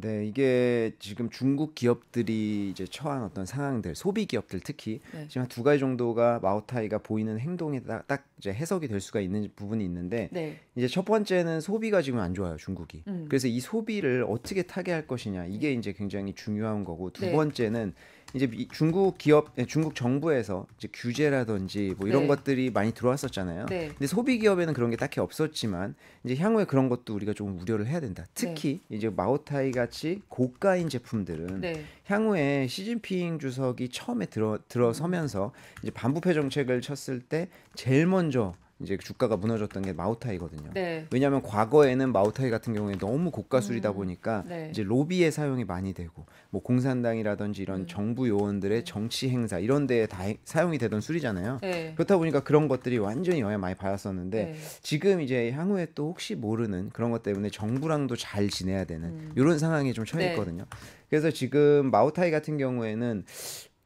네, 이게 지금 중국 기업들이 이제 처한 어떤 상황들, 소비 기업들 특히 네. 지금 한두 가지 정도가 마오타이가 보이는 행동에 딱, 딱 이제 해석이 될 수가 있는 부분이 있는데 네. 이제 첫 번째는 소비가 지금 안 좋아요, 중국이. 음. 그래서 이 소비를 어떻게 타개할 것이냐 이게 네. 이제 굉장히 중요한 거고 두 네. 번째는 네. 이제 중국 기업, 예, 중국 정부에서 이제 규제라든지 뭐 이런 네. 것들이 많이 들어왔었잖아요. 네. 근데 소비 기업에는 그런 게 딱히 없었지만 이제 향후에 그런 것도 우리가 좀 우려를 해야 된다. 네. 특히 네. 이제 마오타이 같이 고가인 제품들은 네. 향후에 시진핑 주석이 처음에 들어 들어서면서 이제 반부패 정책을 쳤을 때 제일 먼저 이제 주가가 무너졌던 게 마우타이거든요. 네. 왜냐하면 과거에는 마우타이 같은 경우에 너무 고가술이다 음, 보니까 음. 네. 이제 로비에 사용이 많이 되고 뭐 공산당이라든지 이런 음. 정부 요원들의 정치 행사 이런 데에 다 사용이 되던 술이잖아요. 네. 그렇다 보니까 그런 것들이 완전히 영향 많이 받았었는데 네. 지금 이제 향후에 또 혹시 모르는 그런 것 때문에 정부랑도 잘 지내야 되는 음. 이런 상황이좀 처해 네. 있거든요. 그래서 지금 마우타이 같은 경우에는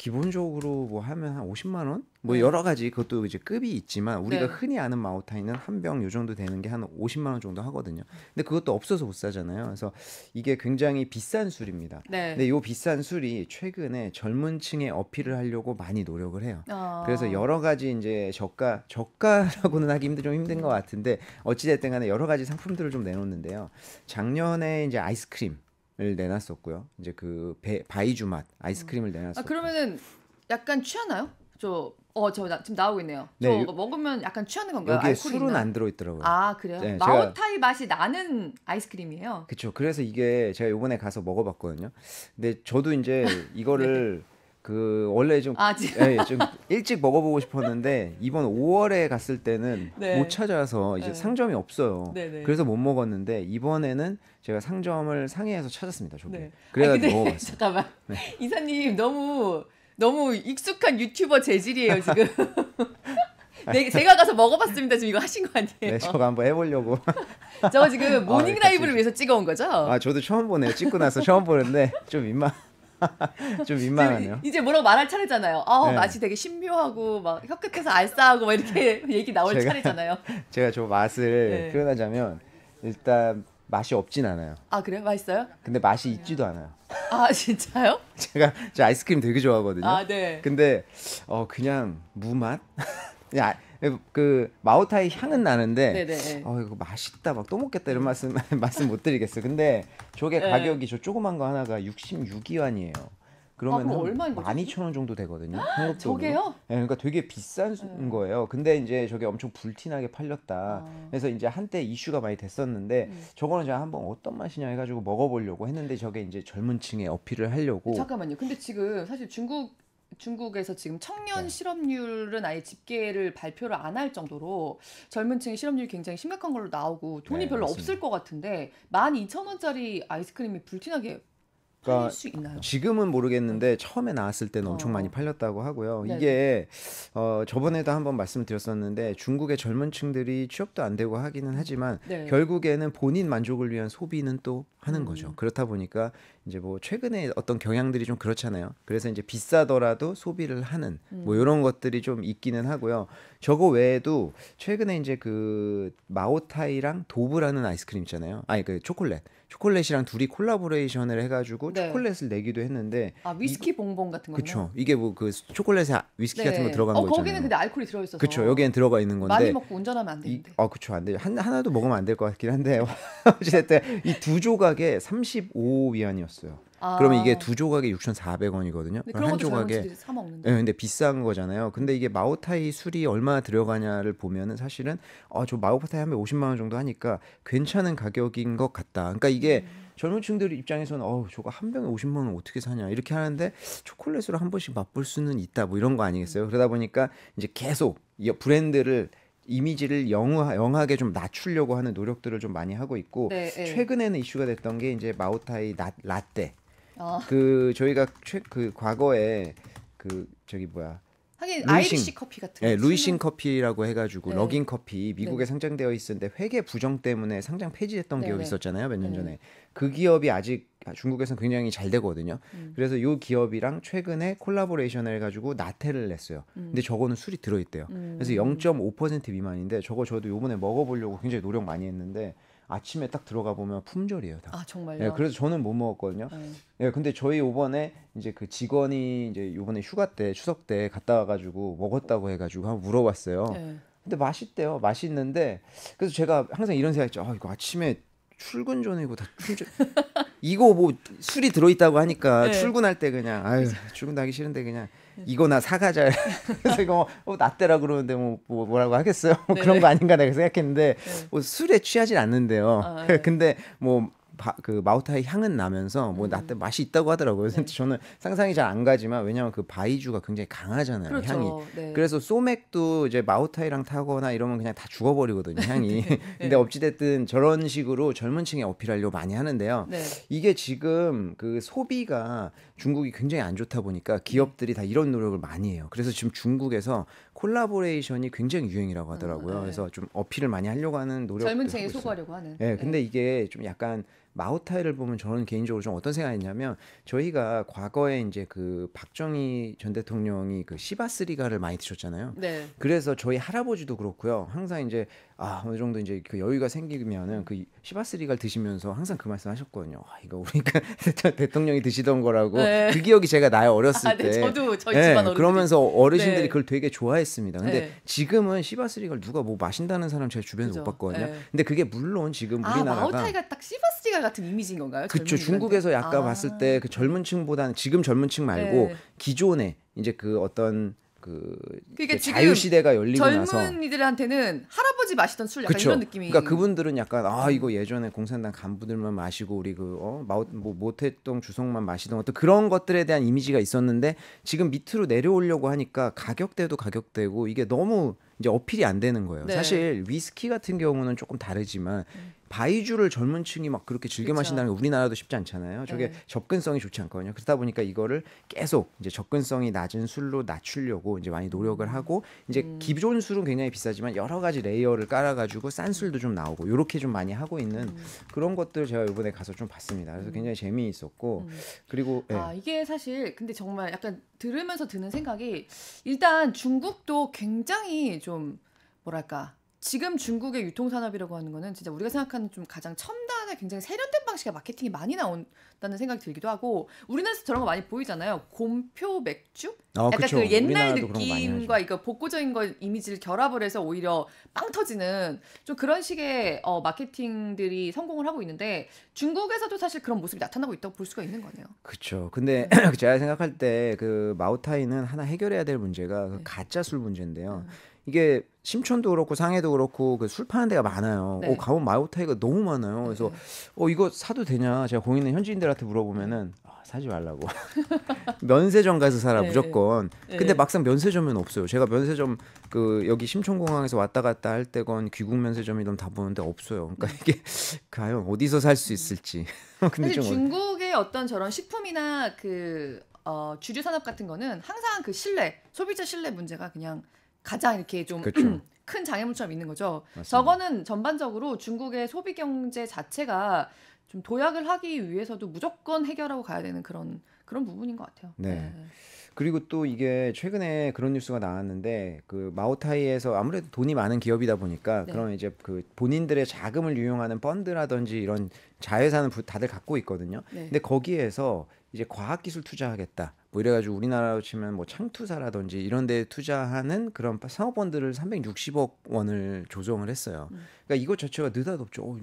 기본적으로 뭐 하면 한 50만 원? 뭐 네. 여러 가지 그것도 이제 급이 있지만 우리가 네. 흔히 아는 마오타이는 한 병 요 정도 되는 게 한 50만 원 정도 하거든요. 근데 그것도 없어서 못 사잖아요. 그래서 이게 굉장히 비싼 술입니다. 네. 근데 요 비싼 술이 최근에 젊은 층에 어필을 하려고 많이 노력을 해요. 어... 그래서 여러 가지 이제 저가 저가라고는 하기 힘들 좀 힘든 것 같은데 어찌 됐든 간에 여러 가지 상품들을 좀 내놓는데요. 작년에 이제 아이스크림 을 내놨었고요. 이제 그 배, 바이주 맛 아이스크림을 내놨어요. 음. 아, 그러면은 약간 취하나요? 저 어저 어, 지금 나오고 있네요. 네, 저 먹으면 약간 취하는 건가요? 여기에 술은 있나? 안 들어있더라고요. 아 그래요? 네, 마오타이 제가, 맛이 나는 아이스크림이에요. 그렇죠. 그래서 이게 제가 요번에 가서 먹어봤거든요. 근데 저도 이제 네, 네. 이거를 그 원래 좀, 아, 예, 예 일찍 먹어보고 싶었는데 이번 5월에 갔을 때는 네. 못 찾아서 이제 네. 상점이 없어요. 네네. 네. 그래서 못 먹었는데 이번에는 제가 상점을 상해에서 찾았습니다. 저기. 네. 그래가지고 아니, 근데, 잠깐만 네. 이사님 너무 너무 익숙한 유튜버 재질이에요 지금. 네, 제가 가서 먹어봤습니다. 지금 이거 하신 거 아니에요? 네, 저거 한번 해보려고. 저 지금 모닝 아, 네, 라이브를 위해서 찍어온 거죠? 아, 저도 처음 보네요. 찍고 나서 처음 보는데 좀 민망. 좀 민망하네요. 이제 뭐라고 말할 차례잖아요. 아 네. 맛이 되게 신묘하고 막 혀끝에서 알싸하고 막 이렇게 얘기 나올 제가, 차례잖아요. 제가 저 맛을 네. 표현하자면 일단 맛이 없진 않아요. 아 그래요? 맛있어요? 근데 맛이 있지도 않아요. 아 진짜요? 제가 저 아이스크림 되게 좋아하거든요. 아 네. 근데 어 그냥 무맛? 그냥 그 마오타이 향은 나는데 네, 네, 네. 어 이거 맛있다 막 또 먹겠다 이런 말씀 말씀 못 드리겠어요. 근데 저게 네. 가격이 저 조그만 거 하나가 66위안이에요. 그러면 아, 얼마인 12,000원 정도 되거든요. 한국 저게요? 네, 그러니까 되게 비싼 네. 거예요. 근데 이제 저게 엄청 불티나게 팔렸다. 아. 그래서 이제 한때 이슈가 많이 됐었는데 음. 저거는 제가 한번 어떤 맛이냐 해가지고 먹어보려고 했는데 저게 이제 젊은 층에 어필을 하려고. 잠깐만요. 근데 지금 사실 중국 중국에서 지금 청년 네. 실업률은 아예 집계를 발표를 안 할 정도로 젊은 층의 실업률이 굉장히 심각한 걸로 나오고 돈이 네, 별로 맞습니다. 없을 것 같은데 만 이천 원짜리 아이스크림이 불티나게 그러니까 지금은 모르겠는데 네. 처음에 나왔을 때는 어. 엄청 많이 팔렸다고 하고요. 네네. 이게 네. 어, 저번에도 한번 말씀드렸었는데 중국의 젊은층들이 취업도 안 되고 하기는 하지만 네. 결국에는 본인 만족을 위한 소비는 또 하는 음. 거죠. 그렇다 보니까 이제 뭐 최근에 어떤 경향들이 좀 그렇잖아요. 그래서 이제 비싸더라도 소비를 하는 뭐 이런 음. 것들이 좀 있기는 하고요. 저거 외에도 최근에 이제 그 마오타이랑 도브라는 아이스크림 있잖아요. 아니 그초콜렛 초콜릿이랑 둘이 콜라보레이션을 해가지고 네. 초콜릿을 내기도 했는데 아 위스키 봉봉 같은 거요? 그쵸 이게 뭐 그 초콜릿에 위스키 네. 같은 거 네. 들어간 어, 거 있잖아요. 근데 알코이 들어있어서 그쵸 여기엔 들어가 있는 건데 많이 먹고 운전하면 안 되는데 아 그쵸 안 돼요 한, 하나도 먹으면 안 될 것 같긴 한데 어쨌든 이두 조각에 35위안이었어요. 샀어요. 아. 그러면 이게 두 조각에 6,400원이거든요. 그럼 한 조각에 사 먹는데. 네, 근데 비싼 거잖아요. 근데 이게 마오타이 술이 얼마 들어가냐를 보면은 사실은 아, 저 마오타이 하면 50만 원 정도 하니까 괜찮은 가격인 것 같다. 그러니까 이게 음. 젊은 층들 입장에서는 어 저거 한 병에 50만 원 어떻게 사냐 이렇게 하는데 초콜릿으로 한 번씩 맛볼 수는 있다 뭐 이런 거 아니겠어요? 음. 그러다 보니까 이제 계속 이 브랜드를 이미지를 영화, 영하게 좀 낮추려고 하는 노력들을 좀 많이 하고 있고 네, 예. 최근에는 이슈가 됐던 게 이제 마오타이 라, 라떼 어. 그 저희가 최, 그 과거에 그 저기 뭐야 하긴 아이리시 커피 같은 거. 네, 루이싱 커피라고 해가지고 네. 러깅 커피 미국에 네. 상장되어 있었는데 회계 부정 때문에 상장 폐지됐던 네. 기업이 네. 있었잖아요 몇년 네. 전에. 그 기업이 아직 중국에서 굉장히 잘 되거든요. 음. 그래서 이 기업이랑 최근에 콜라보레이션을 해가지고 나태를 냈어요. 음. 근데 저거는 술이 들어있대요. 음. 그래서 0.5% 미만인데 저거 저도 요번에 먹어보려고 굉장히 노력 많이 했는데 아침에 딱 들어가 보면 품절이에요 다. 아 정말요? 예, 그래서 저는 못 먹었거든요. 네. 예, 근데 저희 이번에 이제 그 직원이 이제 이번에 휴가 때 추석 때 갔다 와가지고 먹었다고 해가지고 한번 물어봤어요. 네. 근데 맛있대요. 맛있는데 그래서 제가 항상 이런 생각했죠. 아 이거 아침에 출근 전이고 다 품절. 이거 뭐 술이 들어있다고 하니까 네. 출근할 때 그냥 아유 출근하기 싫은데 그냥 이거나 사가자. 그래서 이거 뭐, 어, 낫대라 그러는데 뭐, 뭐 뭐라고 하겠어요? 뭐 네. 그런 거 아닌가 내가 생각했는데 네. 뭐 술에 취하진 않는데요. 아, 그 네. 근데 뭐 바, 그 마우타의 향은 나면서 뭐 음. 나때 음. 맛이 있다고 하더라고요. 네. 저는 상상이 잘 안 가지만 왜냐하면 그 바이주가 굉장히 강하잖아요 그렇죠. 향이. 네. 그래서 소맥도 이제 마우타이랑 타거나 이러면 그냥 다 죽어버리거든요 향이. 네. 근데 어찌됐든 저런 식으로 젊은층에 어필하려 고 많이 하는데요. 네. 이게 지금 그 소비가 중국이 굉장히 안 좋다 보니까 기업들이 다 이런 노력을 많이 해요. 그래서 지금 중국에서 콜라보레이션이 굉장히 유행이라고 하더라고요. 음, 네. 그래서 좀 어필을 많이 하려고 하는 노력. 젊은층에 소하려고 하는. 네, 근데 네. 이게 좀 약간 마오타이를 보면 저는 개인적으로 좀 어떤 생각이있냐면 저희가 과거에 이제 그 박정희 전 대통령이 그 시바스리가를 많이 드셨잖아요. 네. 그래서 저희 할아버지도 그렇고요. 항상 이제 아 어느 정도 이제 그 여유가 생기면은 그 시바스리가를 드시면서 항상 그 말씀하셨거든요. 아 이거 우리가 대통령이 드시던 거라고 네. 그 기억이 제가 나의 어렸을 아, 네. 때. 저도 저희 네. 집안 어른 그러면서 어르신들이 네. 그걸 되게 좋아했습니다. 근데 네. 지금은 시바스리가를 누가 뭐 마신다는 사람 제가 주변에서 그죠. 못 봤거든요. 근데 그게 물론 지금 아, 우리나라가 아, 마오타이가 딱 시바스리가 같은 이미지인 건가요? 그렇죠. 중국에서 약간 아. 봤을 때 그 젊은층보다는 지금 젊은층 말고 네. 기존에 이제 그 어떤 그 그러니까 자유 시대가 열리고 젊은 나서 젊은이들한테는 할아버지 마시던 술 약간 그쵸. 이런 느낌이 그러니까 그분들은 약간 아 음. 이거 예전에 공산당 간부들만 마시고 우리 그어 뭐 모태동 주성만 마시던 어떤 그런 것들에 대한 이미지가 있었는데 지금 밑으로 내려오려고 하니까 가격대도 가격대고 이게 너무 이제 어필이 안 되는 거예요. 네. 사실 위스키 같은 경우는 조금 다르지만 음. 바이주를 젊은 층이 막 그렇게 즐겨 그쵸. 마신다는 게 우리나라도 쉽지 않잖아요. 저게 네. 접근성이 좋지 않거든요. 그렇다 보니까 이거를 계속 이제 접근성이 낮은 술로 낮추려고 이제 많이 노력을 음. 하고 이제 음. 기존 술은 굉장히 비싸지만 여러 가지 레이어를 깔아가지고 싼 술도 좀 나오고 이렇게 좀 많이 하고 있는 음. 그런 것들 제가 이번에 가서 좀 봤습니다. 그래서 음. 굉장히 재미있었고 음. 그리고 네. 아 이게 사실 근데 정말 약간 들으면서 드는 생각이 일단 중국도 굉장히 좀 뭐랄까 지금 중국의 유통산업이라고 하는 거는 진짜 우리가 생각하는 좀 가장 첨단의 굉장히 세련된 방식의 마케팅이 많이 나온다는 생각이 들기도 하고 우리나라에서 저런 거 많이 보이잖아요. 곰표 맥주? 아, 약간 그쵸. 그 옛날 느낌과 이거 복고적인 거 이미지를 결합을 해서 오히려 빵 터지는 좀 그런 식의 어, 마케팅들이 성공을 하고 있는데 중국에서도 사실 그런 모습이 나타나고 있다고 볼 수가 있는 거네요. 그렇죠. 근데 네. 제가 생각할 때 그 마오타이는 하나 해결해야 될 문제가 그 네. 가짜 술 문제인데요. 네. 이게 심천도 그렇고 상해도 그렇고 그 술 파는 데가 많아요. 네. 어, 가본 마오타이가 너무 많아요. 네. 그래서 네. 어 이거 사도 되냐? 제가 공인의 현지인들한테 물어보면은 아, 사지 말라고. 면세점 가서 사라 네. 무조건. 네. 근데 막상 면세점은 없어요. 제가 면세점 그 여기 심천공항에서 왔다 갔다 할 때건 귀국 면세점이든 다 보는데 없어요. 그러니까 네. 이게 과연 어디서 살수 음. 있을지. 근데 사실 중국의 어떤 저런 식품이나 그 어, 주류 산업 같은 거는 항상 그 신뢰 소비자 신뢰 문제가 그냥 가장 이렇게 좀큰 음, 장애물처럼 있는 거죠. 맞습니다. 저거는 전반적으로 중국의 소비 경제 자체가 좀 도약을 하기 위해서도 무조건 해결하고 가야 되는 그런 그런 부분인 것 같아요. 네. 네. 그리고 또 이게 최근에 그런 뉴스가 나왔는데 그 마오타이에서 아무래도 돈이 많은 기업이다 보니까 네. 그런 이제 그 본인들의 자금을 유용하는 펀드라든지 이런 자회사는 다들 갖고 있거든요. 네. 근데 거기에서 이제 과학기술 투자하겠다. 뭐 이래가지고 우리나라로 치면 뭐 창투사라든지 이런 데 투자하는 그런 상업펀드를 360억 원을 조성을 했어요. 음. 그러니까 이것 자체가 느닷없죠. 어,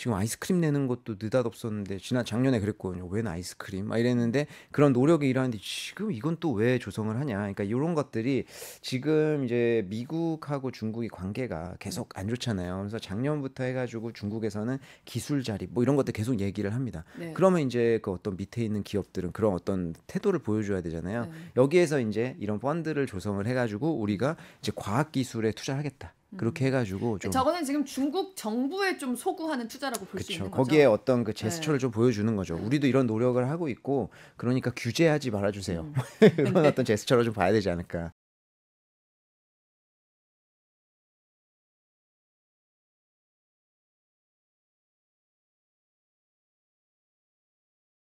지금 아이스크림 내는 것도 느닷없었는데 지난 작년에 그랬거든요. 웬 아이스크림? 막 이랬는데 그런 노력이 일하는데 지금 이건 또 왜 조성을 하냐? 그러니까 이런 것들이 지금 이제 미국하고 중국이 관계가 계속 안 좋잖아요. 그래서 작년부터 해가지고 중국에서는 기술 자리뭐 이런 것들 계속 얘기를 합니다. 네. 그러면 이제 그 어떤 밑에 있는 기업들은 그런 어떤 태도를 보여줘야 되잖아요. 네. 여기에서 이제 이런 펀드를 조성을 해가지고 우리가 이제 과학 기술에 투자하겠다. 그렇게 음. 해가지고 그러니까 좀 저거는 지금 중국 정부에 좀 소구하는 투자라고 볼 수 있는 거죠. 거기에 어떤 그 제스처를 네. 좀 보여주는 거죠. 우리도 이런 노력을 하고 있고 그러니까 규제하지 말아주세요. 음. 이런 어떤 제스처를 좀 봐야 되지 않을까.